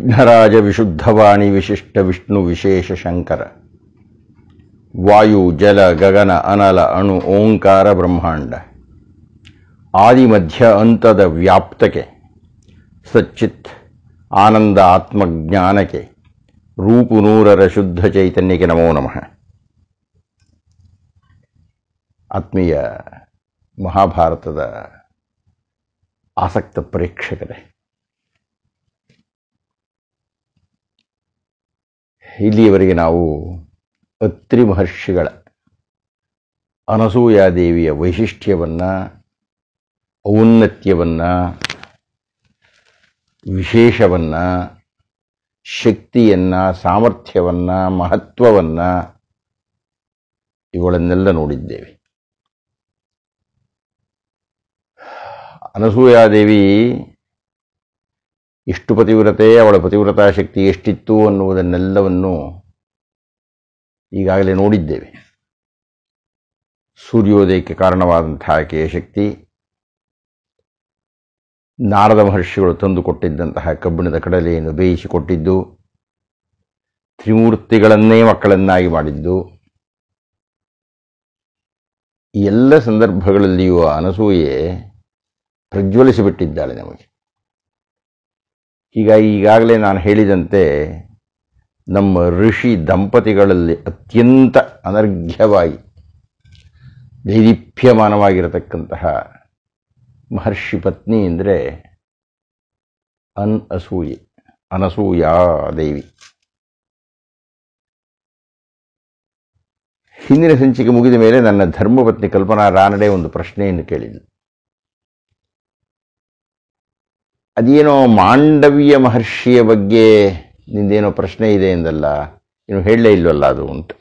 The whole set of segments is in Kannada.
ವಿಘ್ನರಾಜ ವಿಶುದ್ಧವಾಣಿ ವಿಶಿಷ್ಟ ವಿಷ್ಣು ವಿಶೇಷ ಶಂಕರ ವಾಯು ಜಲ ಗಗನ ಅನಲ ಅಣು ಓಂಕಾರ ಬ್ರಹ್ಮಾಂಡ ಆದಿ ಮಧ್ಯ ಅಂತದ ವ್ಯಾಪ್ತಕ್ಕೆ ಸಚ್ಚಿತ್ ಆನಂದ ಆತ್ಮಜ್ಞಾನಕ್ಕೆ ರೂಪು ನೂರರ ಶುದ್ಧ ಚೈತನ್ಯಕ್ಕೆ ನಮೋ ನಮಃ ಆತ್ಮೀಯ ಮಹಾಭಾರತದ ಆಸಕ್ತ ಪ್ರೇಕ್ಷಕರೇ ಇಲ್ಲಿಯವರೆಗೆ ನಾವು ಅತ್ರಿ ಮಹರ್ಷಿಗಳ ಅನಸೂಯಾದೇವಿಯ ವೈಶಿಷ್ಟ್ಯವನ್ನು ಔನ್ನತ್ಯವನ್ನು ವಿಶೇಷವನ್ನು ಶಕ್ತಿಯನ್ನು ಸಾಮರ್ಥ್ಯವನ್ನು ಮಹತ್ವವನ್ನು ಇವುಗಳನ್ನೆಲ್ಲ ನೋಡಿದ್ದೇವೆ ಅನಸೂಯಾದೇವಿ ಇಷ್ಟು ಪತಿವ್ರತೆ ಅವಳ ಪತಿವ್ರತಾ ಶಕ್ತಿ ಎಷ್ಟಿತ್ತು ಅನ್ನುವುದನ್ನೆಲ್ಲವನ್ನು ಈಗಾಗಲೇ ನೋಡಿದ್ದೇವೆ ಸೂರ್ಯೋದಯಕ್ಕೆ ಕಾರಣವಾದಂತಹ ಆಕೆಯ ಶಕ್ತಿ ನಾರದ ಮಹರ್ಷಿಗಳು ತಂದುಕೊಟ್ಟಿದ್ದಂತಹ ಕಬ್ಬಿಣದ ಕಡಲೆಯನ್ನು ಬೇಯಿಸಿಕೊಟ್ಟಿದ್ದು ತ್ರಿಮೂರ್ತಿಗಳನ್ನೇ ಮಕ್ಕಳನ್ನಾಗಿ ಮಾಡಿದ್ದು ಎಲ್ಲ ಸಂದರ್ಭಗಳಲ್ಲಿಯೂ ಅನಸೂಯೆ ಪ್ರಜ್ವಲಿಸಿಬಿಟ್ಟಿದ್ದಾಳೆ ನಮಗೆ ಈಗ ಈಗಾಗಲೇ ನಾನು ಹೇಳಿದಂತೆ ನಮ್ಮ ಋಷಿ ದಂಪತಿಗಳಲ್ಲಿ ಅತ್ಯಂತ ಅನರ್ಘ್ಯವಾಗಿ ದೈದೀಪ್ಯಮಾನವಾಗಿರತಕ್ಕಂತಹ ಮಹರ್ಷಿ ಪತ್ನಿ ಅಂದರೆ ಅನ್ ಅಸೂಯೆ ಅನಸೂಯಾ ದೇವಿ ಹಿಂದಿನ ಸಂಚಿಕೆ ಮುಗಿದ ಮೇಲೆ ನನ್ನ ಧರ್ಮಪತ್ನಿ ಕಲ್ಪನಾ ರಾನಡೆ ಒಂದು ಪ್ರಶ್ನೆಯನ್ನು ಕೇಳಿದ್ದು ಅದೇನೋ ಮಾಂಡವ್ಯ ಮಹರ್ಷಿಯ ಬಗ್ಗೆ ನಿಂದೇನೋ ಪ್ರಶ್ನೆ ಇದೆ ಎಂದಲ್ಲ ಏನು ಹೇಳಲೇ ಇಲ್ವಲ್ಲ ಅದು ಉಂಟು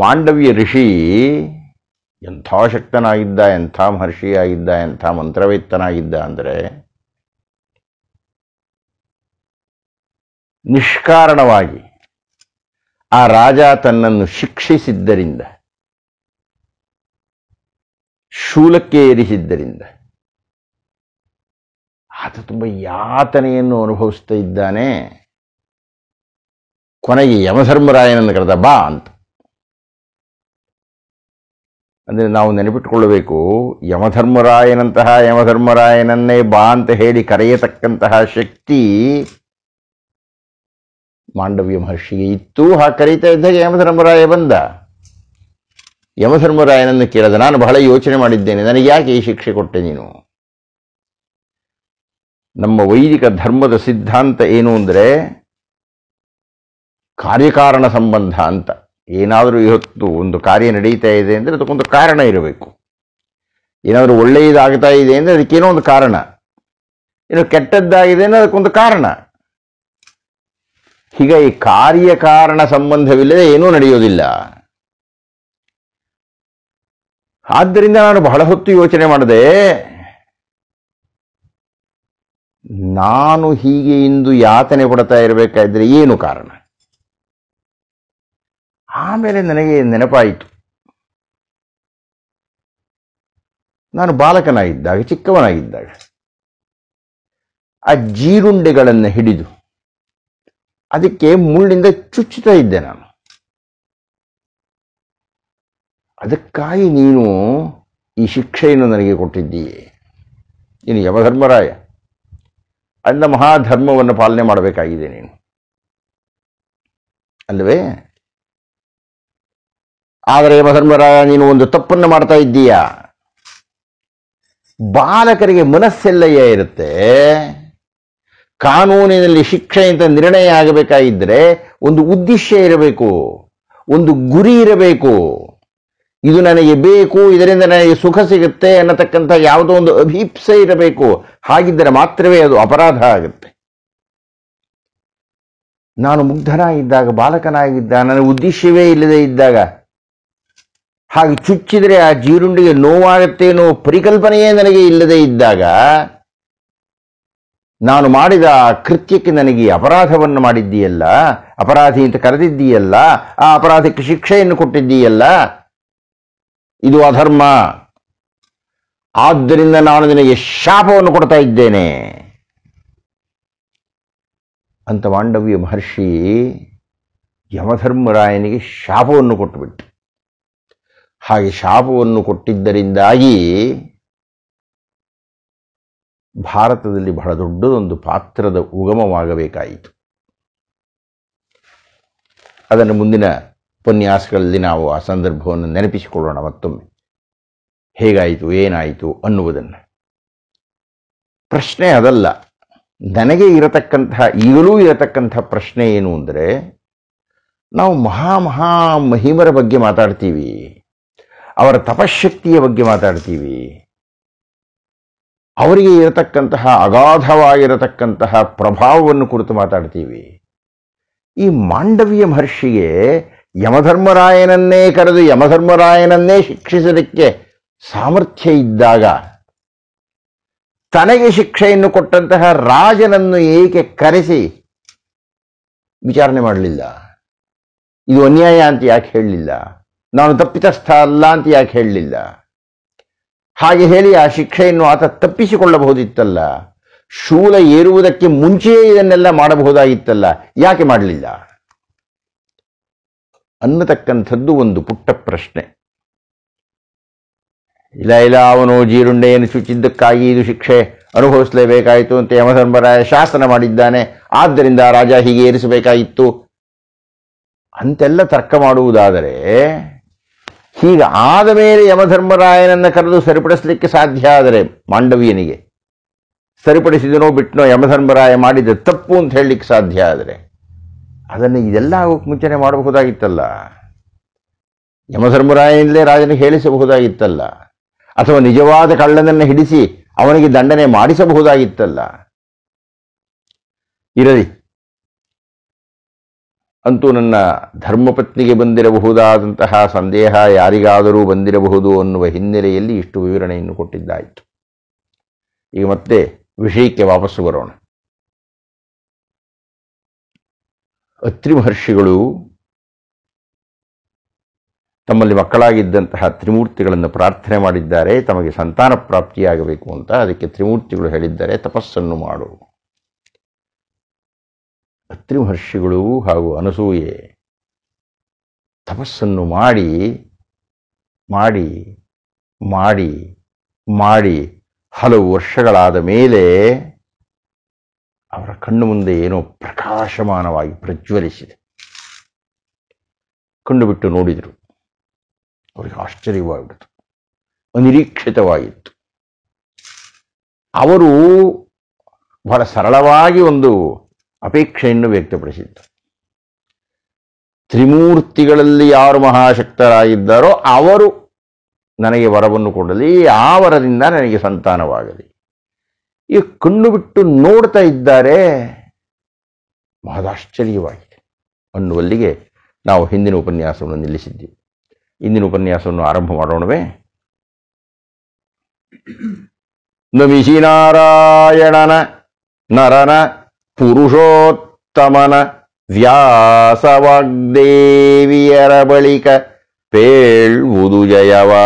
ಮಾಂಡವ್ಯ ಋಷಿ ಎಂಥ ಶಕ್ತನಾಗಿದ್ದ ಎಂಥ ಮಹರ್ಷಿಯಾಗಿದ್ದ ಎಂಥ ಮಂತ್ರವೇತ್ತನಾಗಿದ್ದ ಅಂದರೆ ನಿಷ್ಕಾರಣವಾಗಿ ಆ ರಾಜ ತನ್ನನ್ನು ಶಿಕ್ಷಿಸಿದ್ದರಿಂದ ಶೂಲಕ್ಕೆ ಏರಿಸಿದ್ದರಿಂದ ಆತ ತುಂಬ ಯಾತನೆಯನ್ನು ಅನುಭವಿಸ್ತಾ ಇದ್ದಾನೆ ಕೊನೆಗೆ ಯಮಧರ್ಮರಾಯನನ್ನು ಕರೆದ ಬಾ ಅಂತ ಅಂದರೆ ನಾವು ನೆನಪಿಟ್ಟುಕೊಳ್ಳಬೇಕು ಯಮಧರ್ಮರಾಯನಂತಹ ಯಮಧರ್ಮರಾಯನನ್ನೇ ಬಾ ಅಂತ ಹೇಳಿ ಕರೆಯತಕ್ಕಂತಹ ಶಕ್ತಿ ಮಾಂಡವ್ಯ ಮಹರ್ಷಿಗೆ ಇತ್ತು ಹಾಗೆ ಕರೀತಾ ಇದ್ದಾಗ ಯಮಧರ್ಮರಾಯ ಬಂದ ಯಮಧರ್ಮರಾಯನನ್ನು ಕೇಳಿದ ನಾನು ಬಹಳ ಯೋಚನೆ ಮಾಡಿದ್ದೇನೆ ನನಗೆ ಯಾಕೆ ಈ ಶಿಕ್ಷೆ ಕೊಟ್ಟೆ ನೀನು ನಮ್ಮ ವೈದಿಕ ಧರ್ಮದ ಸಿದ್ಧಾಂತ ಏನು ಅಂದರೆ ಕಾರ್ಯಕಾರಣ ಸಂಬಂಧ ಅಂತ ಏನಾದರೂ ಇವತ್ತು ಒಂದು ಕಾರ್ಯ ನಡೀತಾ ಇದೆ ಅಂದರೆ ಅದಕ್ಕೊಂದು ಕಾರಣ ಇರಬೇಕು ಏನಾದರೂ ಒಳ್ಳೆಯದಾಗ್ತಾ ಇದೆ ಅಂದರೆ ಅದಕ್ಕೇನೋ ಒಂದು ಕಾರಣ ಏನೋ ಕೆಟ್ಟದ್ದಾಗಿದೆ ಅಂದರೆ ಅದಕ್ಕೊಂದು ಕಾರಣ ಹೀಗೆ ಈ ಕಾರ್ಯಕಾರಣ ಸಂಬಂಧವಿಲ್ಲದೆ ಏನೂ ನಡೆಯೋದಿಲ್ಲ ಆದ್ದರಿಂದ ನಾನು ಬಹಳ ಹೊತ್ತು ಯೋಚನೆ ಮಾಡಿದೆ ನಾನು ಹೀಗೆ ಇಂದು ಯಾತನೆ ಪಡ್ತಾ ಇರಬೇಕಾದ್ರೆ ಏನು ಕಾರಣ ಆಮೇಲೆ ನನಗೆ ನೆನಪಾಯಿತು ನಾನು ಬಾಲಕನಾಗಿದ್ದಾಗ ಚಿಕ್ಕವನಾಗಿದ್ದಾಗ ಆ ಜೀರುಂಡೆಗಳನ್ನು ಹಿಡಿದು ಅದಕ್ಕೆ ಮುಳ್ಳಿಂದ ಚುಚ್ಚುತ್ತಾ ಇದ್ದೆ ನಾನು ಅದಕ್ಕಾಗಿ ನೀನು ಈ ಶಿಕ್ಷೆಯನ್ನು ನನಗೆ ಕೊಟ್ಟಿದ್ದೀಯೆ ನೀನು ಯಮಧರ್ಮರಾಯ ಅಂದ ಮಹಾಧರ್ಮವನ್ನು ಪಾಲನೆ ಮಾಡಬೇಕಾಗಿದೆ ನೀನು ಅಲ್ಲವೇ ಆದರೆ ಯಮಧರ್ಮರಾಯ ನೀನು ಒಂದು ತಪ್ಪನ್ನು ಮಾಡ್ತಾ ಇದ್ದೀಯಾ ಬಾಲಕರಿಗೆ ಮನಸ್ಸೆಲ್ಲಯ್ಯ ಇರುತ್ತೆ ಕಾನೂನಿನಲ್ಲಿ ಶಿಕ್ಷೆ ಅಂತ ನಿರ್ಣಯ ಆಗಬೇಕಾಗಿದ್ದರೆ ಒಂದು ಉದ್ದೇಶ ಇರಬೇಕು ಒಂದು ಗುರಿ ಇರಬೇಕು ಇದು ನನಗೆ ಬೇಕು ಇದರಿಂದ ನನಗೆ ಸುಖ ಸಿಗುತ್ತೆ ಅನ್ನತಕ್ಕಂಥ ಯಾವುದೋ ಒಂದು ಅಭೀಪ್ಸೆ ಇರಬೇಕು ಹಾಗಿದ್ದರೆ ಮಾತ್ರವೇ ಅದು ಅಪರಾಧ ಆಗುತ್ತೆ ನಾನು ಮುಗ್ಧನಾಗಿದ್ದಾಗ ಬಾಲಕನಾಗಿದ್ದ ನನಗೆ ಉದ್ದೇಶವೇ ಇಲ್ಲದೆ ಇದ್ದಾಗ ಹಾಗೆ ಚುಚ್ಚಿದರೆ ಆ ಜೀರುಂಡಿಗೆ ನೋವಾಗುತ್ತೆ ಅನ್ನೋ ಪರಿಕಲ್ಪನೆಯೇ ನನಗೆ ಇಲ್ಲದೆ ಇದ್ದಾಗ ನಾನು ಮಾಡಿದ ಆ ಕೃತ್ಯಕ್ಕೆ ನನಗೆ ಅಪರಾಧವನ್ನು ಮಾಡಿದ್ದೀಯಲ್ಲ ಅಪರಾಧಿ ಅಂತ ಕರೆದಿದ್ದೀಯಲ್ಲ ಆ ಅಪರಾಧಕ್ಕೆ ಶಿಕ್ಷೆಯನ್ನು ಕೊಟ್ಟಿದ್ದೀಯಲ್ಲ ಇದು ಅಧರ್ಮ ಆದ್ದರಿಂದ ನಾನು ನಿನಗೆ ಶಾಪವನ್ನು ಕೊಡ್ತಾ ಇದ್ದೇನೆ ಅಂತ ಮಾಂಡವ್ಯ ಮಹರ್ಷಿ ಯಮಧರ್ಮರಾಯನಿಗೆ ಶಾಪವನ್ನು ಕೊಟ್ಟುಬಿಟ್ಟು ಹಾಗೆ ಶಾಪವನ್ನು ಕೊಟ್ಟಿದ್ದರಿಂದಾಗಿ ಭಾರತದಲ್ಲಿ ಬಹಳ ದೊಡ್ಡದೊಂದು ಪಾತ್ರದ ಉಗಮವಾಗಬೇಕಾಯಿತು ಅದನ್ನು ಮುಂದಿನ ಉಪನ್ಯಾಸಗಳಲ್ಲಿ ನಾವು ಆ ಸಂದರ್ಭವನ್ನು ನೆನಪಿಸಿಕೊಳ್ಳೋಣ ಮತ್ತೊಮ್ಮೆ ಹೇಗಾಯಿತು ಏನಾಯಿತು ಅನ್ನುವುದನ್ನು ಪ್ರಶ್ನೆ ಅದಲ್ಲ ನನಗೆ ಇರತಕ್ಕಂತಹ ಈಗಲೂ ಇರತಕ್ಕಂತಹ ಪ್ರಶ್ನೆ ಏನು ಅಂದರೆ ನಾವು ಮಹಾ ಮಹಾ ಮಹಿಮರ ಬಗ್ಗೆ ಮಾತಾಡ್ತೀವಿ ಅವರ ತಪಶಕ್ತಿಯ ಬಗ್ಗೆ ಮಾತಾಡ್ತೀವಿ ಅವರಿಗೆ ಇರತಕ್ಕಂತಹ ಅಗಾಧವಾಗಿರತಕ್ಕಂತಹ ಪ್ರಭಾವವನ್ನು ಕುರಿತು ಮಾತಾಡ್ತೀವಿ ಈ ಮಾಂಡವ್ಯ ಮಹರ್ಷಿಗೆ ಯಮಧರ್ಮರಾಯನನ್ನೇ ಕರೆದು ಯಮಧರ್ಮರಾಯನನ್ನೇ ಶಿಕ್ಷಿಸಲಿಕ್ಕೆ ಸಾಮರ್ಥ್ಯ ಇದ್ದಾಗ ತನಗೆ ಶಿಕ್ಷೆಯನ್ನು ಕೊಟ್ಟಂತಹ ರಾಜನನ್ನು ಏಕೆ ಕರೆಸಿ ವಿಚಾರಣೆ ಮಾಡಲಿಲ್ಲ ಇದು ಅನ್ಯಾಯ ಅಂತ ಯಾಕೆ ಹೇಳಲಿಲ್ಲ ನಾನು ತಪ್ಪಿತಸ್ಥ ಅಲ್ಲ ಅಂತ ಯಾಕೆ ಹೇಳಲಿಲ್ಲ ಹಾಗೆ ಹೇಳಿ ಆ ಶಿಕ್ಷೆಯನ್ನು ಆತ ತಪ್ಪಿಸಿಕೊಳ್ಳಬಹುದಿತ್ತಲ್ಲ ಶೂಲ ಏರುವುದಕ್ಕೆ ಮುಂಚೆಯೇ ಇದನ್ನೆಲ್ಲ ಮಾಡಬಹುದಾಗಿತ್ತಲ್ಲ ಯಾಕೆ ಮಾಡಲಿಲ್ಲ ಅನ್ನತಕ್ಕಂಥದ್ದು ಒಂದು ಪುಟ್ಟ ಪ್ರಶ್ನೆ ಇಲ್ಲ ಇಲ್ಲ ಅವನು ಜೀರುಂಡೆಯನ್ನು ಚುಚ್ಚಿದ್ದಕ್ಕಾಗಿ ಇದು ಶಿಕ್ಷೆ ಅನುಭವಿಸಲೇಬೇಕಾಯಿತು ಅಂತ ಯಮಧರ್ಮರಾಯ ಶಾಸನ ಮಾಡಿದ್ದಾನೆ ಆದ್ದರಿಂದ ರಾಜ ಹೀಗೆ ಏರಿಸಬೇಕಾಗಿತ್ತು ಅಂತೆಲ್ಲ ತರ್ಕ ಮಾಡುವುದಾದರೆ ಹೀಗೆ ಆದ ಮೇಲೆ ಯಮಧರ್ಮರಾಯನನ್ನು ಕರೆದು ಸರಿಪಡಿಸಲಿಕ್ಕೆ ಸಾಧ್ಯ ಆದರೆ ಮಾಂಡವಿಯನಿಗೆ ಸರಿಪಡಿಸಿದನೋ ಬಿಟ್ಟನೋ ಯಮಧರ್ಮರಾಯ ಮಾಡಿದ ತಪ್ಪು ಅಂತ ಹೇಳಲಿಕ್ಕೆ ಸಾಧ್ಯ ಆದರೆ ಅದನ್ನು ಇದೆಲ್ಲ ಆಗೋಕ್ಕೆ ಮುಂಚೆನೆ ಮಾಡಬಹುದಾಗಿತ್ತಲ್ಲ ಯಮಧರ್ಮರಾಯನಿಂದಲೇ ರಾಜನಿಗೆ ಹೇಳಿಸಬಹುದಾಗಿತ್ತಲ್ಲ ಅಥವಾ ನಿಜವಾದ ಕಳ್ಳನನ್ನು ಹಿಡಿಸಿ ಅವನಿಗೆ ದಂಡನೆ ಮಾಡಿಸಬಹುದಾಗಿತ್ತಲ್ಲ ಇರಲಿ ಅಂತೂ ನನ್ನ ಧರ್ಮಪತ್ನಿಗೆ ಬಂದಿರಬಹುದಾದಂತಹ ಸಂದೇಹ ಯಾರಿಗಾದರೂ ಬಂದಿರಬಹುದು ಅನ್ನುವ ಹಿನ್ನೆಲೆಯಲ್ಲಿ ಇಷ್ಟು ವಿವರಣೆಯನ್ನು ಕೊಟ್ಟಿದ್ದಾಯಿತು ಈಗ ಮತ್ತೆ ವಿಷಯಕ್ಕೆ ವಾಪಸ್ಸು ಬರೋಣ ಅತ್ರಿ ಮಹರ್ಷಿಗಳು ತಮ್ಮಲ್ಲಿ ಮಕ್ಕಳಾಗಿದ್ದಂತಹ ತ್ರಿಮೂರ್ತಿಗಳನ್ನು ಪ್ರಾರ್ಥನೆ ಮಾಡಿದ್ದಾರೆ ತಮಗೆ ಸಂತಾನ ಪ್ರಾಪ್ತಿಯಾಗಬೇಕು ಅಂತ ಅದಕ್ಕೆ ತ್ರಿಮೂರ್ತಿಗಳು ಹೇಳಿದ್ದಾರೆ ತಪಸ್ಸನ್ನು ಮಾಡು ಅತ್ರಿ ಮಹರ್ಷಿಗಳು ಹಾಗೂ ಅನಸೂಯೆ ತಪಸ್ಸನ್ನು ಮಾಡಿ ಮಾಡಿ ಮಾಡಿ ಮಾಡಿ ಹಲವು ವರ್ಷಗಳಾದ ಮೇಲೆ ಅವರ ಕಣ್ಣು ಮುಂದೆ ಏನೋ ಪ್ರಕಾಶಮಾನವಾಗಿ ಪ್ರಜ್ವಲಿಸಿದೆ ಕಂಡು ಬಿಟ್ಟು ನೋಡಿದರು ಅವರಿಗೆ ಆಶ್ಚರ್ಯವಾಗಿಬಿಡ್ತು ಅನಿರೀಕ್ಷಿತವಾಗಿತ್ತು ಅವರು ಬಹಳ ಸರಳವಾಗಿ ಒಂದು ಅಪೇಕ್ಷೆಯನ್ನು ವ್ಯಕ್ತಪಡಿಸಿದ್ದರು ತ್ರಿಮೂರ್ತಿಗಳಲ್ಲಿ ಯಾರು ಮಹಾಶಕ್ತರಾಗಿದ್ದಾರೋ ಅವರು ನನಗೆ ವರವನ್ನು ಕೊಡಲಿ ಆ ವರದಿಂದ ನನಗೆ ಸಂತಾನವಾಗಲಿ ಈ ಕಣ್ಣು ಬಿಟ್ಟು ನೋಡ್ತಾ ಇದ್ದಾರೆ ಮಹದಾಶ್ಚರ್ಯವಾಗಿದೆ ಅನ್ನುವಲ್ಲಿಗೆ ನಾವು ಹಿಂದಿನ ಉಪನ್ಯಾಸವನ್ನು ನಿಲ್ಲಿಸಿದ್ದೀವಿ ಇಂದಿನ ಉಪನ್ಯಾಸವನ್ನು ಆರಂಭ ಮಾಡೋಣವೇ ನಮಿಷಿ ನಾರಾಯಣನ ನರನ ಪುರುಷೋತ್ತಮನ ವ್ಯಾಸವಾಗ್ದೇವಿಯರ ಬಳಿಕ ಪೇಳ್ವುದು ಜಯವಾ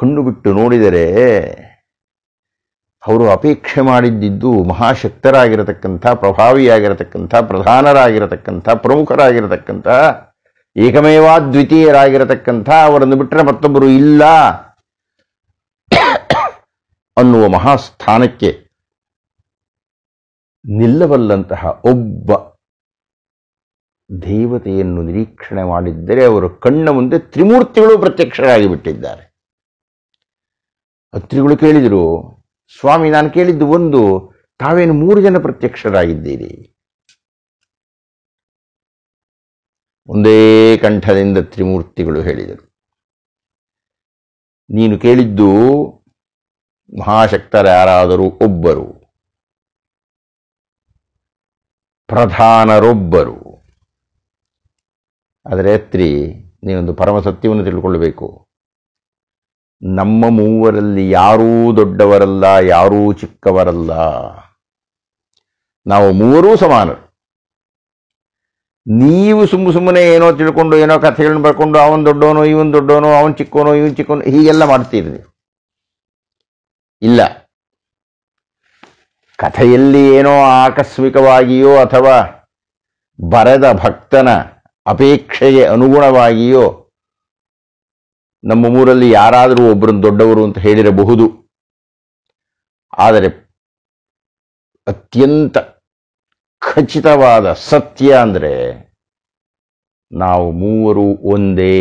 ಕಣ್ಣು ಬಿಟ್ಟು ನೋಡಿದರೆ ಅವರು ಅಪೇಕ್ಷೆ ಮಾಡಿದ್ದಿದ್ದು ಮಹಾಶಕ್ತರಾಗಿರತಕ್ಕಂಥ ಪ್ರಭಾವಿಯಾಗಿರತಕ್ಕಂಥ ಪ್ರಧಾನರಾಗಿರತಕ್ಕಂಥ ಪ್ರಮುಖರಾಗಿರತಕ್ಕಂಥ ಏಕಮೇವಾ ದ್ವಿತೀಯರಾಗಿರತಕ್ಕಂಥ ಅವರನ್ನು ಬಿಟ್ಟರೆ ಮತ್ತೊಬ್ಬರು ಇಲ್ಲ ಅನ್ನುವ ಮಹಾಸ್ಥಾನಕ್ಕೆ ನಿಲ್ಲಬಲ್ಲಂತಹ ಒಬ್ಬ ದೇವತೆಯನ್ನು ನಿರೀಕ್ಷಣೆ ಮಾಡಿದ್ದರೆ ಅವರು ಕಣ್ಣ ಮುಂದೆ ತ್ರಿಮೂರ್ತಿಗಳು ಪ್ರತ್ಯಕ್ಷರಾಗಿ ಬಿಟ್ಟಿದ್ದಾರೆ ಅತ್ರಿಗಳು ಕೇಳಿದರು ಸ್ವಾಮಿ ನಾನು ಕೇಳಿದ್ದು ಒಂದು ತಾವೇನು ಮೂರು ಜನ ಪ್ರತ್ಯಕ್ಷರಾಗಿದ್ದೀರಿ ಒಂದೇ ಕಂಠದಿಂದ ತ್ರಿಮೂರ್ತಿಗಳು ಹೇಳಿದರು ನೀನು ಕೇಳಿದ್ದು ಮಹಾಶಕ್ತರ ಯಾರಾದರೂ ಒಬ್ಬರು ಪ್ರಧಾನರೊಬ್ಬರು ಆದರೆ ಅತ್ರಿ ನೀನೊಂದು ಪರಮ ಸತ್ಯವನ್ನು ತಿಳ್ಕೊಳ್ಬೇಕು ನಮ್ಮ ಮೂವರಲ್ಲಿ ಯಾರೂ ದೊಡ್ಡವರಲ್ಲ ಯಾರೂ ಚಿಕ್ಕವರಲ್ಲ ನಾವು ಮೂವರೂ ಸಮಾನರು ನೀವು ಸುಮ್ಮ ಸುಮ್ಮನೆ ಏನೋ ತಿಳ್ಕೊಂಡು ಏನೋ ಕಥೆಗಳನ್ನ ಬರ್ಕೊಂಡು ಅವನು ದೊಡ್ಡವನು ಇವನು ದೊಡ್ಡವನು ಅವನು ಚಿಕ್ಕವನು ಇವನು ಚಿಕ್ಕವನು ಹೀಗೆಲ್ಲ ಮಾಡ್ತೀರಿ ಇಲ್ಲ ಕಥೆಯಲ್ಲಿ ಏನೋ ಆಕಸ್ಮಿಕವಾಗಿಯೋ ಅಥವಾ ಬರೆದ ಭಕ್ತನ ಅಪೇಕ್ಷೆಗೆ ಅನುಗುಣವಾಗಿಯೋ ನಮ್ಮ ಮೂರಲ್ಲಿ ಯಾರಾದರೂ ಒಬ್ಬರನ್ನು ದೊಡ್ಡವರು ಅಂತ ಹೇಳಿರಬಹುದು ಆದರೆ ಅತ್ಯಂತ ಖಚಿತವಾದ ಸತ್ಯ ಅಂದರೆ ನಾವು ಮೂವರು ಒಂದೇ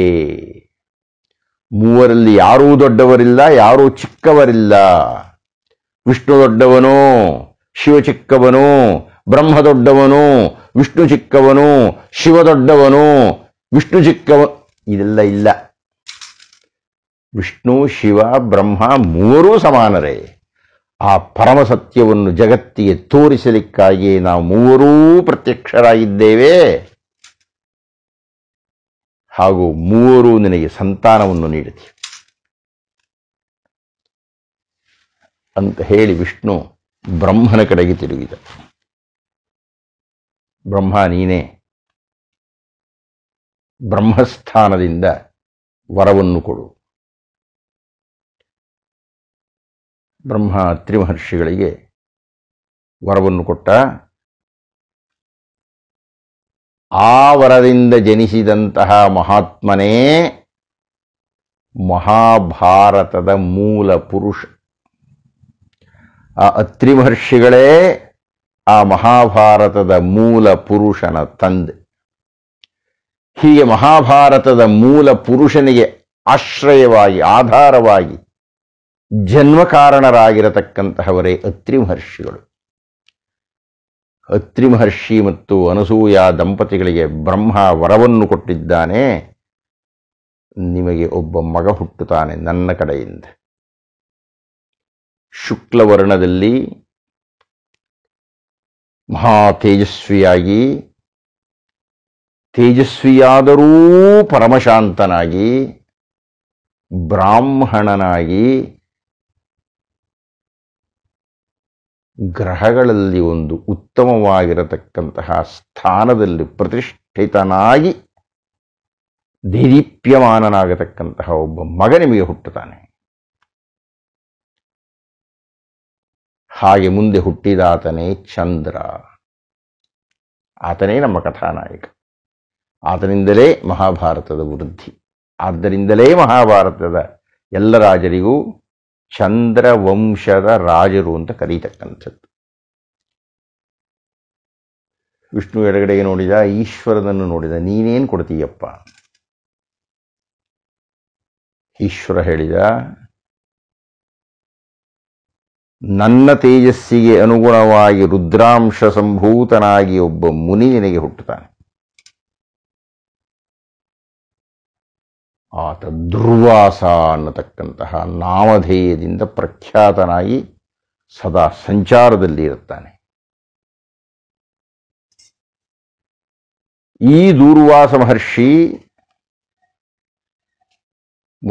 ಮೂವರಲ್ಲಿ ಯಾರೂ ದೊಡ್ಡವರಿಲ್ಲ ಯಾರೂ ಚಿಕ್ಕವರಿಲ್ಲ ವಿಷ್ಣು ದೊಡ್ಡವನೋ ಶಿವ ಚಿಕ್ಕವನೋ ಬ್ರಹ್ಮ ದೊಡ್ಡವನು ವಿಷ್ಣು ಚಿಕ್ಕವನು ಶಿವ ದೊಡ್ಡವನು ವಿಷ್ಣು ಚಿಕ್ಕವ ಇದೆಲ್ಲ ಇಲ್ಲ ವಿಷ್ಣು ಶಿವ ಬ್ರಹ್ಮ ಮೂವರೂ ಸಮಾನರೇ ಆ ಪರಮಸತ್ಯವನ್ನು ಜಗತ್ತಿಗೆ ತೋರಿಸಲಿಕ್ಕಾಗಿ ನಾವು ಮೂವರೂ ಪ್ರತ್ಯಕ್ಷರಾಗಿದ್ದೇವೆ ಹಾಗೂ ಮೂವರೂ ನಿನಗೆ ಸಂತಾನವನ್ನು ನೀಡುತ್ತೆ ಅಂತ ಹೇಳಿ ವಿಷ್ಣು ಬ್ರಹ್ಮನ ಕಡೆಗೆ ತಿರುಗಿದ ಬ್ರಹ್ಮ ನೀನೇ ಬ್ರಹ್ಮಸ್ಥಾನದಿಂದ ವರವನ್ನು ಕೊಡು ಬ್ರಹ್ಮ ತ್ರಿಮಹರ್ಷಿಗಳಿಗೆ ವರವನ್ನು ಕೊಟ್ಟ ಆ ವರದಿಂದ ಜನಿಸಿದಂತಹ ಮಹಾತ್ಮನೇ ಮಹಾಭಾರತದ ಮೂಲ ಪುರುಷ ಆ ಅತ್ರಿಮಹರ್ಷಿಗಳೇ ಆ ಮಹಾಭಾರತದ ಮೂಲ ಪುರುಷನ ತಂದೆ ಹೀಗೆ ಮಹಾಭಾರತದ ಮೂಲ ಪುರುಷನಿಗೆ ಆಶ್ರಯವಾಗಿ ಆಧಾರವಾಗಿ ಜನ್ಮಕಾರಣರಾಗಿರತಕ್ಕಂತಹವರೇ ಅತ್ರಿ ಮಹರ್ಷಿಗಳು ಅತ್ರಿ ಮಹರ್ಷಿ ಮತ್ತು ಅನಸೂಯ ದಂಪತಿಗಳಿಗೆ ಬ್ರಹ್ಮ ವರವನ್ನು ಕೊಟ್ಟಿದ್ದಾನೆ ನಿಮಗೆ ಒಬ್ಬ ಮಗ ಹುಟ್ಟುತ್ತಾನೆ ನನ್ನ ಕಡೆಯಿಂದ ಶುಕ್ಲವರ್ಣದಲ್ಲಿ ಮಹಾ ತೇಜಸ್ವಿಯಾಗಿ ತೇಜಸ್ವಿಯಾದರೂ ಪರಮಶಾಂತನಾಗಿ ಬ್ರಾಹ್ಮಣನಾಗಿ ಗ್ರಹಗಳಲ್ಲಿ ಒಂದು ಉತ್ತಮವಾಗಿರತಕ್ಕಂತಹ ಸ್ಥಾನದಲ್ಲಿ ಪ್ರತಿಷ್ಠಿತನಾಗಿ ದೇದೀಪ್ಯಮಾನನಾಗತಕ್ಕಂತಹ ಒಬ್ಬ ಮಗ ನಿಮಗೆ ಹುಟ್ಟುತ್ತಾನೆ ಹಾಗೆ ಮುಂದೆ ಹುಟ್ಟಿದ ಆತನೇ ಚಂದ್ರ ಆತನೇ ನಮ್ಮ ಕಥಾನಾಯಕ ಆತನಿಂದಲೇ ಮಹಾಭಾರತದ ವೃದ್ಧಿ ಆದ್ದರಿಂದಲೇ ಮಹಾಭಾರತದ ಎಲ್ಲ ರಾಜರಿಗೂ ಚಂದ್ರವಂಶದ ರಾಜರು ಅಂತ ಕರೀತಕ್ಕಂಥದ್ದು ವಿಷ್ಣು ಎಡಗಡೆಗೆ ನೋಡಿದ ಈಶ್ವರನನ್ನು ನೋಡಿದ ನೀನೇನು ಕೊಡ್ತೀಯಪ್ಪ ಈಶ್ವರ ಹೇಳಿದ ನನ್ನ ತೇಜಸ್ಸಿಗೆ ಅನುಗುಣವಾಗಿ ರುದ್ರಾಂಶ ಸಂಭೂತನಾಗಿ ಒಬ್ಬ ಮುನಿ ನಿನಗೆ ಹುಟ್ಟುತ್ತಾನೆ ಆತ ದುರ್ವಾಸ ಅನ್ನತಕ್ಕಂತಹ ನಾಮಧೇಯದಿಂದ ಪ್ರಖ್ಯಾತನಾಗಿ ಸದಾ ಸಂಚಾರದಲ್ಲಿ ಇರುತ್ತಾನೆ ಈ ದೂರ್ವಾಸ ಮಹರ್ಷಿ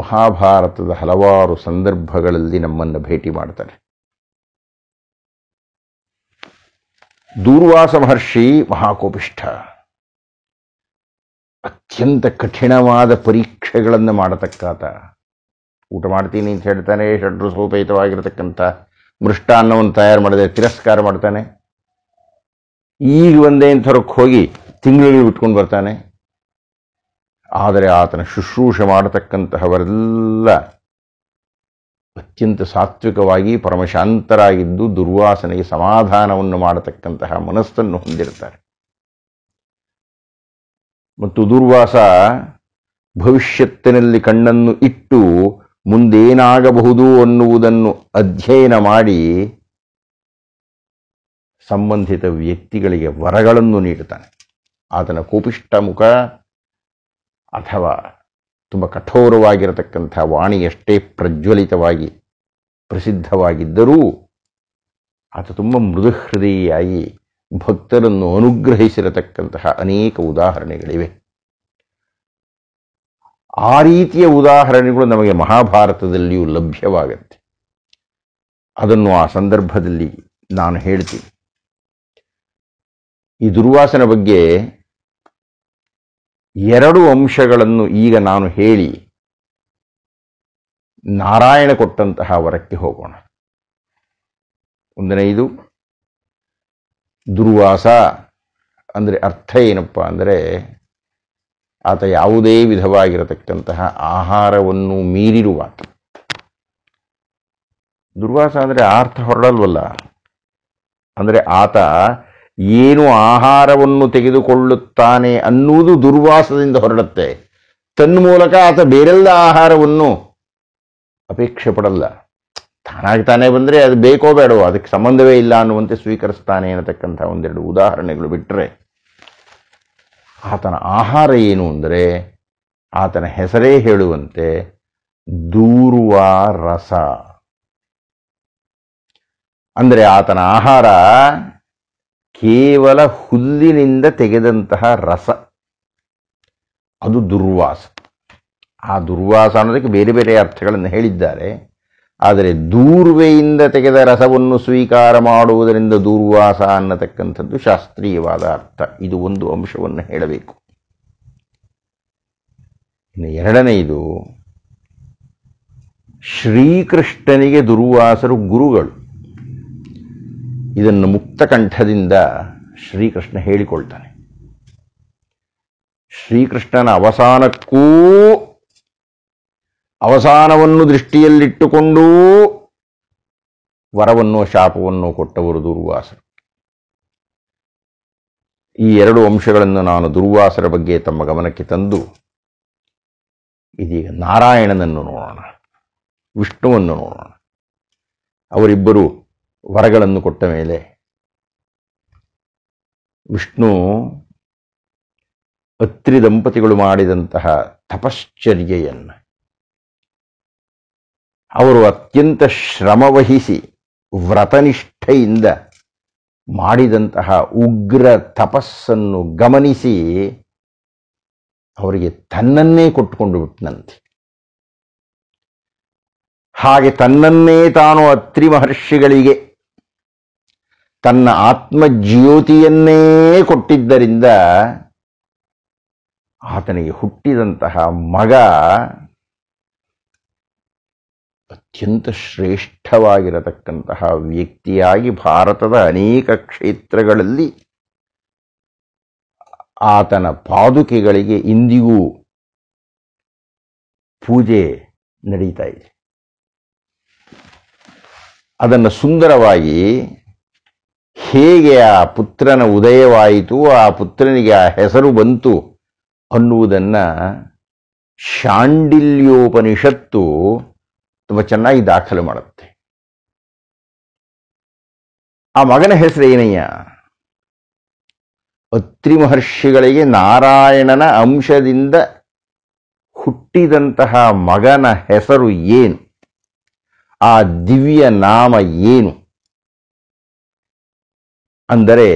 ಮಹಾಭಾರತದ ಹಲವಾರು ಸಂದರ್ಭಗಳಲ್ಲಿ ನಮ್ಮನ್ನು ಭೇಟಿ ಮಾಡ್ತಾರೆ ದೂರ್ವಾಸ ಮಹರ್ಷಿ ಮಹಾಕೋಪಿಷ್ಠ ಅತ್ಯಂತ ಕಠಿಣವಾದ ಪರೀಕ್ಷೆಗಳನ್ನು ಮಾಡತಕ್ಕಾತ ಊಟ ಮಾಡ್ತೀನಿ ಅಂತ ಹೇಳ್ತಾನೆ ಷಡ್ರು ಸೋಪೇತವಾಗಿರತಕ್ಕಂಥ ಮೃಷ್ಟಾನ್ನವನ್ನು ತಯಾರು ಮಾಡದೆ ತಿರಸ್ಕಾರ ಮಾಡ್ತಾನೆ ಈಗ ಒಂದೇ ಥರಕ್ಕೆ ಹೋಗಿ ತಿಂಗಳಿಗೆ ಬಿಟ್ಕೊಂಡು ಬರ್ತಾನೆ ಆದರೆ ಆತನ ಶುಶ್ರೂಷೆ ಮಾಡತಕ್ಕಂತಹವರೆಲ್ಲ ಅತ್ಯಂತ ಸಾತ್ವಿಕವಾಗಿ ಪರಮಶಾಂತರಾಗಿದ್ದು ದುರ್ವಾಸನೆಗೆ ಸಮಾಧಾನವನ್ನು ಮಾಡತಕ್ಕಂತಹ ಮನಸ್ಸನ್ನು ಹೊಂದಿರ್ತಾರೆ ಮತ್ತು ದುರ್ವಾಸ ಭವಿಷ್ಯತ್ತಿನಲ್ಲಿ ಕಣ್ಣನ್ನು ಇಟ್ಟು ಮುಂದೇನಾಗಬಹುದು ಅನ್ನುವುದನ್ನು ಅಧ್ಯಯನ ಮಾಡಿ ಸಂಬಂಧಿತ ವ್ಯಕ್ತಿಗಳಿಗೆ ವರಗಳನ್ನು ನೀಡುತ್ತಾನೆ ಆತನ ಕೋಪಿಷ್ಟ ಮುಖ ಅಥವಾ ತುಂಬ ಕಠೋರವಾಗಿರತಕ್ಕಂಥ ವಾಣಿಯಷ್ಟೇ ಪ್ರಜ್ವಲಿತವಾಗಿ ಪ್ರಸಿದ್ಧವಾಗಿದ್ದರೂ ಆತ ತುಂಬ ಮೃದುಹೃದಯಿಯಾಗಿ ಭಕ್ತರನ್ನು ಅನುಗ್ರಹಿಸಿರತಕ್ಕಂತಹ ಅನೇಕ ಉದಾಹರಣೆಗಳಿವೆ ಆ ರೀತಿಯ ಉದಾಹರಣೆಗಳು ನಮಗೆ ಮಹಾಭಾರತದಲ್ಲಿಯೂ ಲಭ್ಯವಾಗುತ್ತೆ ಅದನ್ನು ಆ ಸಂದರ್ಭದಲ್ಲಿ ನಾನು ಹೇಳ್ತೀನಿ ಈ ದುರ್ವಾಸನ ಬಗ್ಗೆ ಎರಡು ಅಂಶಗಳನ್ನು ಈಗ ನಾನು ಹೇಳಿ ನಾರಾಯಣ ಕೊಟ್ಟಂತಹ ವರಕ್ಕೆ ಹೋಗೋಣ ಒಂದನೆಯದು ದುರ್ವಾಸ ಅಂದರೆ ಅರ್ಥ ಏನಪ್ಪ ಅಂದರೆ ಆತ ಯಾವುದೇ ವಿಧವಾಗಿರತಕ್ಕಂತಹ ಆಹಾರವನ್ನು ಮೀರಿರುವ ದುರ್ವಾಸ ಅಂದರೆ ಅರ್ಥ ಹೊರಡಲ್ವಲ್ಲ ಅಂದರೆ ಆತ ಏನು ಆಹಾರವನ್ನು ತೆಗೆದುಕೊಳ್ಳುತ್ತಾನೆ ಅನ್ನುವುದು ದುರ್ವಾಸದಿಂದ ಹೊರಡುತ್ತೆ ತನ್ನ ಮೂಲಕ ಆತ ಬೇರೆಲ್ಲ ಆಹಾರವನ್ನು ಅಪೇಕ್ಷೆ ಪಡಲ್ಲ ತಾನೇ ಬಂದರೆ ಅದು ಬೇಕೋ ಬೇಡವೋ ಅದಕ್ಕೆ ಸಂಬಂಧವೇ ಇಲ್ಲ ಅನ್ನುವಂತೆ ಸ್ವೀಕರಿಸ್ತಾನೆ ಅನ್ನತಕ್ಕಂಥ ಒಂದೆರಡು ಉದಾಹರಣೆಗಳು ಬಿಟ್ಟರೆ ಆತನ ಆಹಾರ ಏನು ಅಂದರೆ ಆತನ ಹೆಸರೇ ಹೇಳುವಂತೆ ದೂರುವ ರಸ ಅಂದರೆ ಆತನ ಆಹಾರ ಕೇವಲ ಹುಲ್ಲಿನಿಂದ ತೆಗೆದಂತಹ ರಸ ಅದು ದುರ್ವಾಸ ಆ ದುರ್ವಾಸ ಅನ್ನೋದಕ್ಕೆ ಬೇರೆ ಬೇರೆ ಅರ್ಥಗಳನ್ನು ಹೇಳಿದ್ದಾರೆ ಆದರೆ ದೂರ್ವೆಯಿಂದ ತೆಗೆದ ರಸವನ್ನು ಸ್ವೀಕಾರ ಮಾಡುವುದರಿಂದ ದೂರ್ವಾಸ ಅನ್ನತಕ್ಕಂಥದ್ದು ಶಾಸ್ತ್ರೀಯವಾದ ಅರ್ಥ ಇದು ಒಂದು ಅಂಶವನ್ನು ಹೇಳಬೇಕು ಇನ್ನು ಎರಡನೆಯದು ಶ್ರೀಕೃಷ್ಣನಿಗೆ ದುರ್ವಾಸರು ಗುರುಗಳು ಇದನ್ನು ಮುಕ್ತಕಂಠದಿಂದ ಶ್ರೀಕೃಷ್ಣ ಹೇಳಿಕೊಳ್ತಾನೆ ಶ್ರೀಕೃಷ್ಣನ ಅವಸಾನಕ್ಕೂ ಅವಸಾನವನ್ನು ದೃಷ್ಟಿಯಲ್ಲಿಟ್ಟುಕೊಂಡೂ ವರವನ್ನು ಶಾಪವನ್ನು ಕೊಟ್ಟವರು ದುರ್ವಾಸರು ಈ ಎರಡು ಅಂಶಗಳನ್ನು ನಾನು ದುರ್ವಾಸರ ಬಗ್ಗೆ ತಮ್ಮ ಗಮನಕ್ಕೆ ತಂದು ಇದೀಗ ನಾರಾಯಣನನ್ನು ನೋಡೋಣ ವಿಷ್ಣುವನ್ನು ನೋಡೋಣ ಅವರಿಬ್ಬರು ವರಗಳನ್ನು ಕೊಟ್ಟ ಮೇಲೆ ವಿಷ್ಣು ಅತ್ರಿ ದಂಪತಿಗಳು ಮಾಡಿದಂತಹ ತಪಶ್ಚರ್ಯೆಯನ್ನು ಅವರು ಅತ್ಯಂತ ಶ್ರಮವಹಿಸಿ ವ್ರತನಿಷ್ಠೆಯಿಂದ ಮಾಡಿದಂತಹ ಉಗ್ರ ತಪಸ್ಸನ್ನು ಗಮನಿಸಿ ಅವರಿಗೆ ತನ್ನನ್ನೇ ಕೊಟ್ಟುಕೊಂಡು ಬಿಟ್ಟನಂತೆ ಹಾಗೆ ತನ್ನನ್ನೇ ತಾನು ಅತ್ರಿ ಮಹರ್ಷಿಗಳಿಗೆ ತನ್ನ ಆತ್ಮಜ್ಯೋತಿಯನ್ನೇ ಕೊಟ್ಟಿದ್ದರಿಂದ ಆತನಿಗೆ ಹುಟ್ಟಿದಂತಹ ಮಗ ಅತ್ಯಂತ ಶ್ರೇಷ್ಠವಾಗಿರತಕ್ಕಂತಹ ವ್ಯಕ್ತಿಯಾಗಿ ಭಾರತದ ಅನೇಕ ಕ್ಷೇತ್ರಗಳಲ್ಲಿ ಆತನ ಪಾದುಕೆಗಳಿಗೆ ಇಂದಿಗೂ ಪೂಜೆ ನಡೀತಾ ಇದೆ ಅದನ್ನು ಸುಂದರವಾಗಿ ಹೇಗೆ ಆ ಪುತ್ರನ ಉದಯವಾಯಿತು ಆ ಪುತ್ರನಿಗೆ ಆ ಹೆಸರು ಬಂತು ಅನ್ನುವುದನ್ನು ಶಾಂಡಿಲ್ಯೋಪನಿಷತ್ತು ತುಂಬ ಚೆನ್ನಾಗಿ ದಾಖಲು ಮಾಡುತ್ತೆ ಆ ಮಗನ ಹೆಸರು ಏನಯ್ಯ ಅತ್ರಿ ಮಹರ್ಷಿಗಳಿಗೆ ನಾರಾಯಣನ ಅಂಶದಿಂದ ಹುಟ್ಟಿದಂತಹ ಮಗನ ಹೆಸರು ಏನು ಆ ದಿವ್ಯ ನಾಮ ಏನು ಅಂದರೆ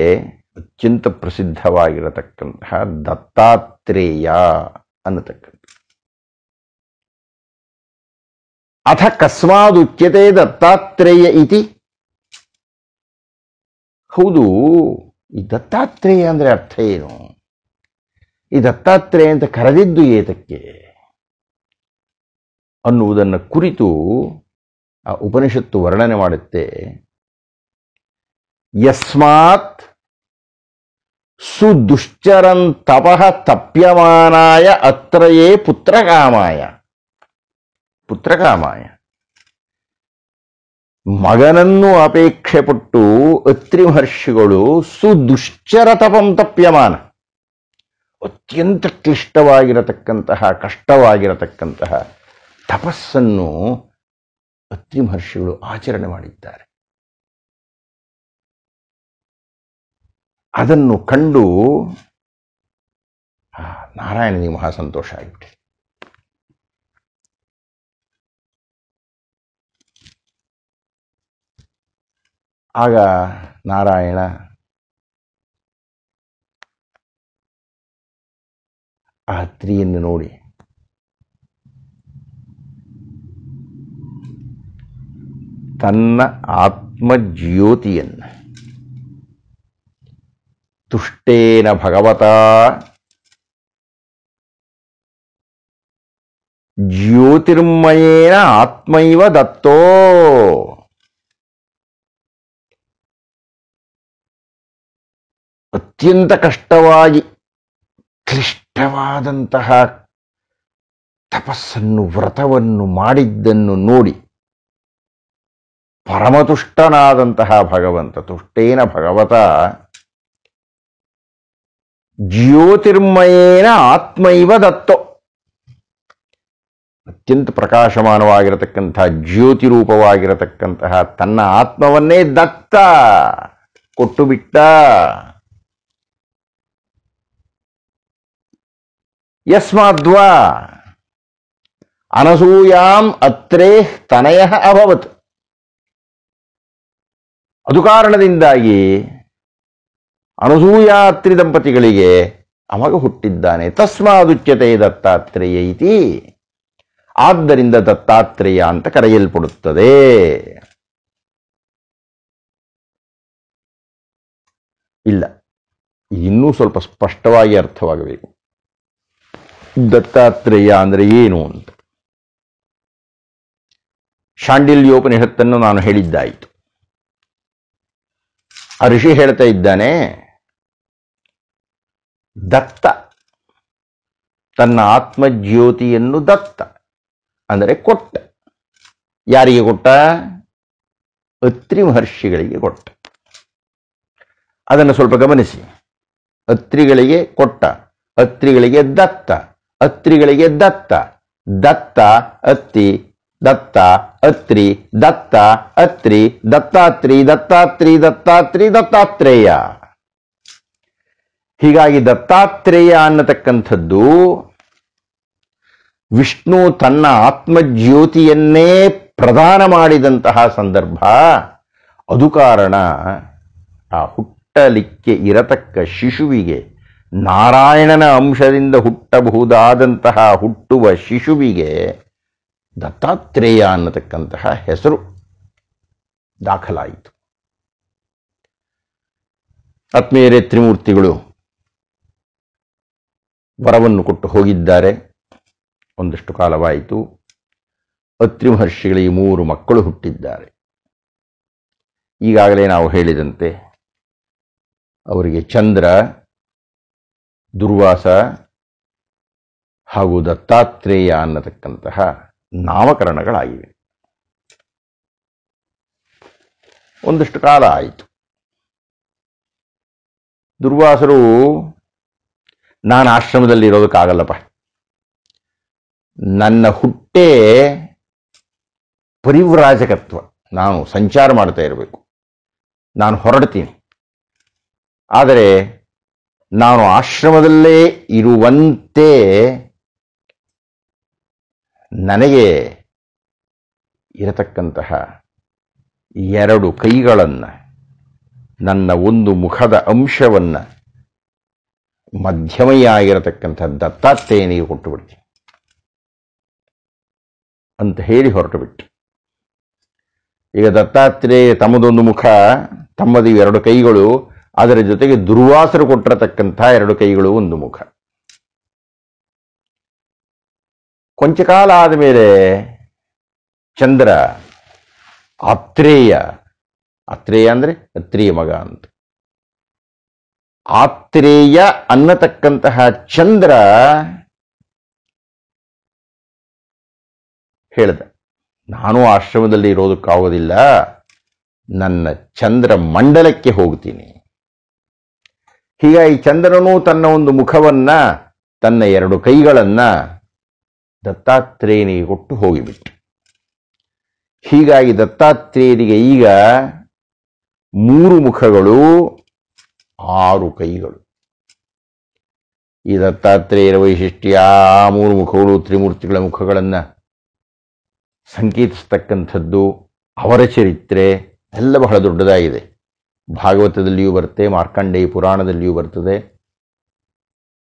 ಅತ್ಯಂತ ಪ್ರಸಿದ್ಧವಾಗಿರತಕ್ಕಂತಹ ದತ್ತಾತ್ರೇಯ ಅನ್ನತಕ್ಕಂಥ ಅಥ ಕಸ್ಮಾದುಚ್ಯತೆ ದತ್ತಾತ್ರೇಯ ಇತಿ ಹೌದು ಈ ದತ್ತಾತ್ರೇಯ ಅಂದರೆ ಅರ್ಥ ಏನು ಈ ದತ್ತಾತ್ರೇಯ ಅಂತ ಕರೆದಿದ್ದು ಏತಕ್ಕೆ ಅನ್ನುವುದನ್ನು ಕುರಿತು ಆ ಉಪನಿಷತ್ತು ವರ್ಣನೆ ಮಾಡುತ್ತೆ ಯಸ್ಮಾತ್ ಸುದುಶ್ಚರನ್ ತಪ್ಯಮಾನಾಯ ಅತ್ರಯೇ ಪುತ್ರಕಾಮಾಯ ಪುತ್ರಕಾಮಾಯ ಮಗನನ್ನು ಅಪೇಕ್ಷೆ ಪಟ್ಟು ಅತ್ರಿ ಮಹರ್ಷಿಗಳು ಸುದುಶ್ಚರ ತಪಂ ತಪ್ಯಮಾನ ಅತ್ಯಂತ ಕ್ಲಿಷ್ಟವಾಗಿರತಕ್ಕಂತಹ ಕಷ್ಟವಾಗಿರತಕ್ಕಂತಹ ತಪಸ್ಸನ್ನು ಅತ್ರಿ ಮಹರ್ಷಿಗಳು ಆಚರಣೆ ಮಾಡಿದ್ದಾರೆ ಅದನ್ನು ಕಂಡು ನಾರಾಯಣನಿಗೆ ಮಹಾ ಸಂತೋಷ ಆಗಿಬಿಟ್ಟಿದೆ ಆಗ ನಾರಾಯಣ ಆ ಹತ್ರಿಯನ್ನು ನೋಡಿ ತನ್ನ ಆತ್ಮಜ್ಯೋತಿಯನ್ನು ತುಷ್ಟೇನ ಭಗವತ ಜ್ಯೋತಿರ್ಮಯೇನ ಆತ್ಮೈವ ದತ್ತೋ ಅತ್ಯಂತ ಕಷ್ಟವಾಗಿ ಕ್ಲಿಷ್ಟವಾದಂತಹ ತಪಸ್ಸನ್ನು ವ್ರತವನ್ನು ಮಾಡಿದ್ದನ್ನು ನೋಡಿ ಪರಮತುಷ್ಟನಾದಂತಹ ಭಗವಂತ ತುಷ್ಟೇನ ಭಗವತ ಜ್ಯೋತಿರ್ಮಯೇನ ಆತ್ಮೈವ ದತ್ತೋ ಅತ್ಯಂತ ಪ್ರಕಾಶಮಾನವಾಗಿರತಕ್ಕಂತಹ ಜ್ಯೋತಿರೂಪವಾಗಿರತಕ್ಕಂತಹ ತನ್ನ ಆತ್ಮವನ್ನೇ ದತ್ತ ಕೊಟ್ಟು ಬಿಟ್ಟ ಯಸ್ಮಾದ್ವಾ ಅನಸೂಯಾಂ ಅತ್ರೇ ತನಯ ಅಭವತ್ ಅದು ಕಾರಣದಿಂದಾಗಿ ಅನಸೂಯಾತ್ರಿ ದಂಪತಿಗಳಿಗೆ ಅಮಗ ಹುಟ್ಟಿದ್ದಾನೆ ತಸ್ಮಾದುಚ್ಯತೆ ದತ್ತಾತ್ರೇಯ ಇತಿ ಆದ್ದರಿಂದ ದತ್ತಾತ್ರೇಯ ಅಂತ ಕರೆಯಲ್ಪಡುತ್ತದೆ ಇಲ್ಲ ಇನ್ನೂ ಸ್ವಲ್ಪ ಸ್ಪಷ್ಟವಾಗಿ ಅರ್ಥವಾಗಬೇಕು ದತ್ತಾತ್ರೇಯ ಅಂದರೆ ಏನು ಅಂತ ಶಾಂಡಿಲ್ಯೋಪನಿಷತ್ತನ್ನು ನಾನು ಹೇಳಿದ್ದಾಯಿತು ಆ ಋಷಿ ಹೇಳ್ತಾ ಇದ್ದಾನೆ ದತ್ತ ತನ್ನ ಆತ್ಮಜ್ಯೋತಿಯನ್ನು ದತ್ತ ಅಂದರೆ ಕೊಟ್ಟ ಯಾರಿಗೆ ಕೊಟ್ಟ ಅತ್ರಿ ಮಹರ್ಷಿಗಳಿಗೆ ಕೊಟ್ಟ ಅದನ್ನು ಸ್ವಲ್ಪ ಗಮನಿಸಿ ಅತ್ರಿಗಳಿಗೆ ಕೊಟ್ಟ ಅತ್ರಿಗಳಿಗೆ ದತ್ತ ಅತ್ರಿಗಳಿಗೆ ದತ್ತ ದತ್ತ ಅತ್ತಿ ದತ್ತ ಅತ್ರಿ ದತ್ತ ಅತ್ರಿ ದತ್ತಾತ್ರಿ ದತ್ತಾತ್ರಿ ದತ್ತಾತ್ರಿ ದತ್ತಾತ್ರೇಯ ಹೀಗಾಗಿ ದತ್ತಾತ್ರೇಯ ಅನ್ನತಕ್ಕಂಥದ್ದು ವಿಷ್ಣು ತನ್ನ ಆತ್ಮಜ್ಯೋತಿಯನ್ನೇ ಪ್ರದಾನ ಮಾಡಿದಂತಹ ಸಂದರ್ಭ ಅದು ಕಾರಣ ಆ ಹುಟ್ಟಲಿಕ್ಕೆ ಇರತಕ್ಕ ಶಿಶುವಿಗೆ ನಾರಾಯಣನ ಅಂಶದಿಂದ ಹುಟ್ಟಬಹುದಾದಂತಹ ಹುಟ್ಟುವ ಶಿಶುವಿಗೆ ದತ್ತಾತ್ರೇಯ ಅನ್ನತಕ್ಕಂತಹ ಹೆಸರು ದಾಖಲಾಯಿತು ಆತ್ಮೀಯರೇ ತ್ರಿಮೂರ್ತಿಗಳು ವರವನ್ನು ಕೊಟ್ಟು ಹೋಗಿದ್ದಾರೆ ಒಂದಷ್ಟು ಕಾಲವಾಯಿತು ಅತ್ರಿಮಹರ್ಷಿಗಳಿಗೆ ಮೂರು ಮಕ್ಕಳು ಹುಟ್ಟಿದ್ದಾರೆ ಈಗಾಗಲೇ ನಾವು ಹೇಳಿದಂತೆ ಅವರಿಗೆ ಚಂದ್ರ ದುರ್ವಾಸ ಹಾಗೂ ದತ್ತಾತ್ರೇಯ ಅನ್ನತಕ್ಕಂತಹ ನಾಮಕರಣಗಳಾಗಿವೆ ಒಂದಷ್ಟು ಕಾಲ ಆಯಿತು ದುರ್ವಾಸರು ನಾನು ಆಶ್ರಮದಲ್ಲಿ ಇರೋದಕ್ಕಾಗಲ್ಲಪ್ಪ ನನ್ನ ಹುಟ್ಟೇ ಪರಿವ್ರಾಜಕತ್ವ ನಾನು ಸಂಚಾರ ಮಾಡ್ತಾ ಇರಬೇಕು ನಾನು ಹೊರಡ್ತೀನಿ ಆದರೆ ನಾನು ಆಶ್ರಮದಲ್ಲೇ ಇರುವಂತೆ ನನಗೆ ಇರತಕ್ಕಂತಹ ಎರಡು ಕೈಗಳನ್ನು ನನ್ನ ಒಂದು ಮುಖದ ಅಂಶವನ್ನು ಮಧ್ಯಮೆಯಾಗಿರತಕ್ಕಂಥ ದತ್ತಾತ್ರೇಯನಿಗೆ ಕೊಟ್ಟು ಬಿಡ್ತೀನಿ ಅಂತ ಹೇಳಿ ಹೊರಟು ಬಿಟ್ಟು ಈಗ ದತ್ತಾತ್ರೇಯ ತಮ್ಮದೊಂದು ಮುಖ ತಮ್ಮದು ಎರಡು ಕೈಗಳು ಅದರ ಜೊತೆಗೆ ದುರ್ವಾಸರು ಕೊಟ್ಟಿರತಕ್ಕಂಥ ಎರಡು ಕೈಗಳು ಒಂದು ಮುಖ ಕೊಂಚ ಕಾಲ ಆದ ಮೇಲೆ ಚಂದ್ರ ಆತ್ರೇಯ ಆತ್ರೇಯ ಅಂದ್ರೆ ಅತ್ರೇಯ ಮಗ ಅಂತ ಆತ್ರೇಯ ಅನ್ನತಕ್ಕಂತಹ ಚಂದ್ರ ಹೇಳಿದ ನಾನು ಆಶ್ರಮದಲ್ಲಿ ಇರೋದಕ್ಕಾಗೋದಿಲ್ಲ ನನ್ನ ಚಂದ್ರ ಮಂಡಲಕ್ಕೆ ಹೋಗ್ತೀನಿ ಹೀಗಾಗಿ ಚಂದ್ರನು ತನ್ನ ಒಂದು ಮುಖವನ್ನ ತನ್ನ ಎರಡು ಕೈಗಳನ್ನ ದತ್ತಾತ್ರೇಯನಿಗೆ ಕೊಟ್ಟು ಹೋಗಿಬಿಟ್ಟು ಹೀಗಾಗಿ ದತ್ತಾತ್ರೇಯನಿಗೆ ಈಗ ಮೂರು ಮುಖಗಳು ಆರು ಕೈಗಳು ಈ ದತ್ತಾತ್ರೇಯರ ವೈಶಿಷ್ಟ್ಯ ಆ ಮೂರು ಮುಖಗಳು ತ್ರಿಮೂರ್ತಿಗಳ ಮುಖಗಳನ್ನ ಸಂಕೇತಿಸ್ತಕ್ಕಂಥದ್ದು ಅವರ ಚರಿತ್ರೆ ಎಲ್ಲ ಬಹಳ ದೊಡ್ಡದಾಗಿದೆ ಭಾಗವತದಲ್ಲಿಯೂ ಬರುತ್ತೆ ಮಾರ್ಕಂಡೇಯ ಪುರಾಣದಲ್ಲಿಯೂ ಬರ್ತದೆ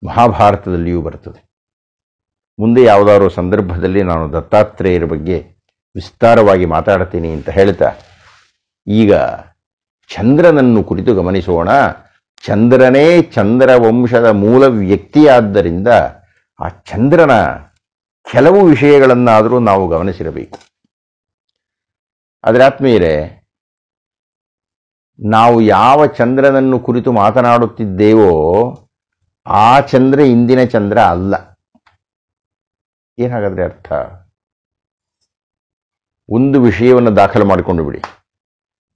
ಮಹಾಭಾರತದಲ್ಲಿಯೂ ಬರ್ತದೆ ಮುಂದೆ ಯಾವುದಾದ್ರೂ ಸಂದರ್ಭದಲ್ಲಿ ನಾನು ದತ್ತಾತ್ರೇಯರ ಬಗ್ಗೆ ವಿಸ್ತಾರವಾಗಿ ಮಾತಾಡ್ತೀನಿ ಅಂತ ಹೇಳ್ತಾ ಈಗ ಚಂದ್ರನನ್ನು ಕುರಿತು ಗಮನಿಸೋಣ ಚಂದ್ರನೇ ಚಂದ್ರ ವಂಶದ ಮೂಲ ವ್ಯಕ್ತಿಯಾದ್ದರಿಂದ ಆ ಚಂದ್ರನ ಕೆಲವು ವಿಷಯಗಳನ್ನಾದರೂ ನಾವು ಗಮನಿಸಿರಬೇಕು ಅದರ ಆತ್ಮೀಯರೇ ನಾವು ಯಾವ ಚಂದ್ರನನ್ನು ಕುರಿತು ಮಾತನಾಡುತ್ತಿದ್ದೇವೋ ಆ ಚಂದ್ರ ಇಂದಿನ ಚಂದ್ರ ಅಲ್ಲ ಏನಾಗಾದ್ರೆ ಅರ್ಥ ಒಂದು ವಿಷಯವನ್ನು ದಾಖಲು ಮಾಡಿಕೊಂಡು ಬಿಡಿ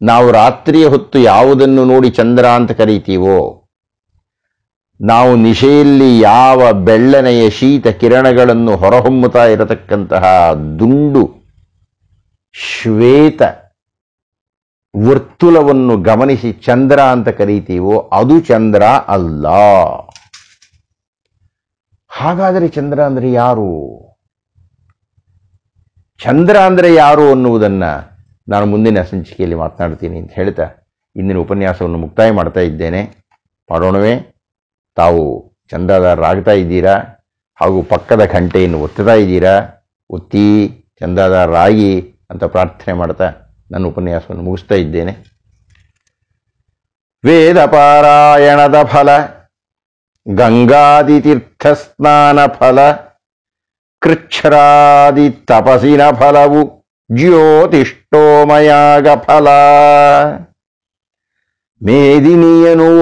ನಾವು ರಾತ್ರಿಯ ಹೊತ್ತು ಯಾವುದನ್ನು ನೋಡಿ ಚಂದ್ರ ಅಂತ ಕರೀತೀವೋ ನಾವು ನಿಶೆಯಲ್ಲಿ ಯಾವ ಬೆಳ್ಳನೆಯ ಶೀತ ಕಿರಣಗಳನ್ನು ಹೊರಹೊಮ್ಮುತ್ತಾ ಇರತಕ್ಕಂತಹ ದುಂಡು ಶ್ವೇತ ವರ್ತುಲವನ್ನು ಗಮನಿಸಿ ಚಂದ್ರ ಅಂತ ಕರೀತೀವೋ ಅದು ಚಂದ್ರ ಅಲ್ಲ ಹಾಗಾದರೆ ಚಂದ್ರ ಅಂದರೆ ಯಾರು ಚಂದ್ರ ಅಂದರೆ ಯಾರು ಅನ್ನುವುದನ್ನು ನಾನು ಮುಂದಿನ ಸಂಚಿಕೆಯಲ್ಲಿ ಮಾತನಾಡ್ತೀನಿ ಅಂತ ಹೇಳ್ತಾ ಇಂದಿನ ಉಪನ್ಯಾಸವನ್ನು ಮುಕ್ತಾಯ ಮಾಡ್ತಾ ಇದ್ದೇನೆ ಮಾಡೋಣವೇ ತಾವು ಚಂದಾದಾರರಾಗ್ತಾ ಇದ್ದೀರಾ ಹಾಗೂ ಪಕ್ಕದ ಘಂಟೆಯನ್ನು ಒತ್ತುತ್ತಾ ಇದ್ದೀರಾ ಒತ್ತಿ ಚಂದಾದಾರರಾಗಿ ಅಂತ ಪ್ರಾರ್ಥನೆ ಮಾಡ್ತಾ ನನ್ನ ಉಪನ್ಯಾಸವನ್ನು ಮುಗಿಸ್ತಾ ಇದ್ದೇನೆ ಪಾರಾಯಣದ ಫಲ ಸ್ನಾನ ಫಲ ಕೃಚ್ಛ್ರಾದಿ ತಪಸಿನ ಫಲವು ಜ್ಯೋತಿಷ್ಠೋಮಯಾಗ ಫಲ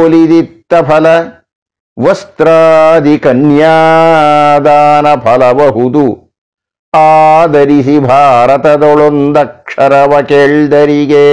ಒಲಿದಿತ್ತ ಫಲ ವಸ್ತ್ರಾದಿ ಕನ್ಯಾದಾನ ಫಲಬಹುದು ಆದರಿಸಿ ಭಾರತದೊಳೊಂದಕ್ಷರವ ಕೇಳ್ದರಿಗೆ